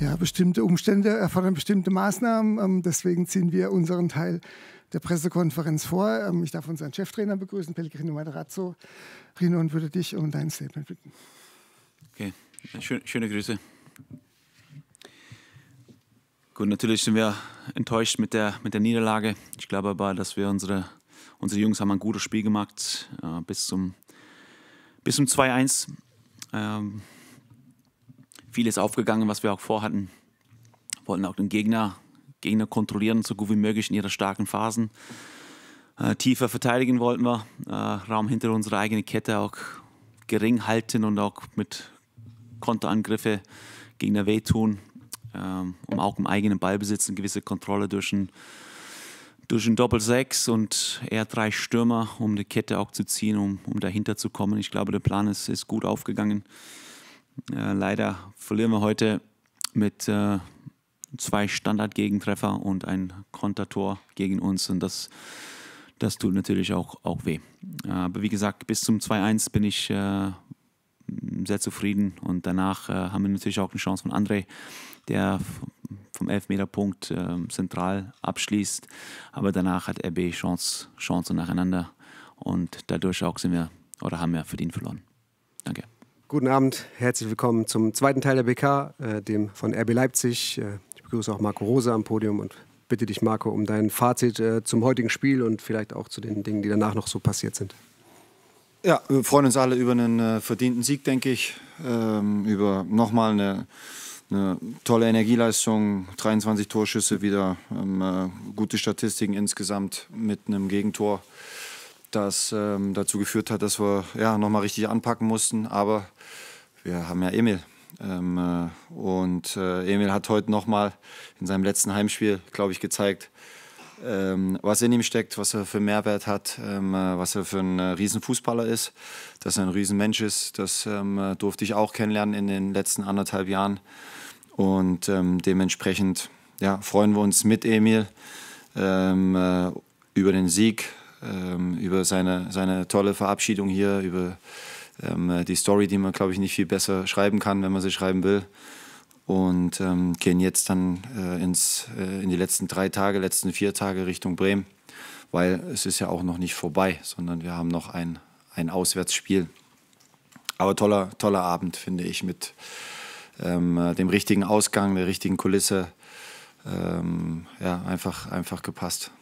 Ja, bestimmte Umstände erfordern bestimmte Maßnahmen. Ähm, deswegen ziehen wir unseren Teil der Pressekonferenz vor. Ähm, ich darf unseren Cheftrainer begrüßen, Pellegrino Materazzo. Rino, und würde dich um dein Statement bitten. Okay, schöne Grüße. Gut, natürlich sind wir enttäuscht mit der, mit der Niederlage. Ich glaube aber, dass wir unsere, unsere Jungs haben ein gutes Spiel gemacht äh, bis zum, bis zum 2-1 vieles aufgegangen, was wir auch vorhatten. Wir wollten auch den Gegner, Gegner kontrollieren, so gut wie möglich in ihrer starken Phasen. Äh, tiefer verteidigen wollten wir, äh, Raum hinter unserer eigenen Kette auch gering halten und auch mit Konterangriffe Gegner wehtun, ähm, um auch im eigenen Ballbesitz eine gewisse Kontrolle durch ein, durch ein doppel sechs und eher drei Stürmer, um die Kette auch zu ziehen, um, um dahinter zu kommen. Ich glaube, der Plan ist, ist gut aufgegangen. Äh, leider verlieren wir heute mit äh, zwei Standardgegentreffer und ein Kontertor gegen uns. Und das, das tut natürlich auch, auch weh. Äh, aber wie gesagt, bis zum 2-1 bin ich äh, sehr zufrieden. Und danach äh, haben wir natürlich auch eine Chance von André, der vom Elfmeterpunkt zentral abschließt. Aber danach hat RB Chance, Chance nacheinander. Und dadurch auch sind wir oder haben wir verdient verloren. Danke. Guten Abend, herzlich willkommen zum zweiten Teil der BK, äh, dem von RB Leipzig. Äh, ich begrüße auch Marco Rose am Podium und bitte dich, Marco, um dein Fazit äh, zum heutigen Spiel und vielleicht auch zu den Dingen, die danach noch so passiert sind. Ja, wir freuen uns alle über einen äh, verdienten Sieg, denke ich, ähm, über nochmal eine, eine, tolle Energieleistung, 23 Torschüsse wieder, ähm, äh, gute Statistiken insgesamt mit einem Gegentor das ähm, dazu geführt hat, dass wir ja, nochmal richtig anpacken mussten. Aber wir haben ja Emil. Ähm, äh, und äh, Emil hat heute nochmal in seinem letzten Heimspiel, glaube ich, gezeigt, ähm, was in ihm steckt, was er für Mehrwert hat, ähm, äh, was er für ein äh, Riesenfußballer ist, dass er ein Riesenmensch ist. Das ähm, äh, durfte ich auch kennenlernen in den letzten anderthalb Jahren. Und ähm, dementsprechend ja, freuen wir uns mit Emil ähm, äh, über den Sieg, ähm, über seine, seine tolle Verabschiedung hier, über ähm, die Story, die man, glaube ich, nicht viel besser schreiben kann, wenn man sie schreiben will. Und ähm, gehen jetzt dann äh, ins, äh, in die letzten drei Tage, letzten vier Tage Richtung Bremen, weil es ist ja auch noch nicht vorbei, sondern wir haben noch ein, ein Auswärtsspiel. Aber toller, toller Abend, finde ich, mit ähm, dem richtigen Ausgang, der richtigen Kulisse. Ähm, ja, einfach, einfach gepasst.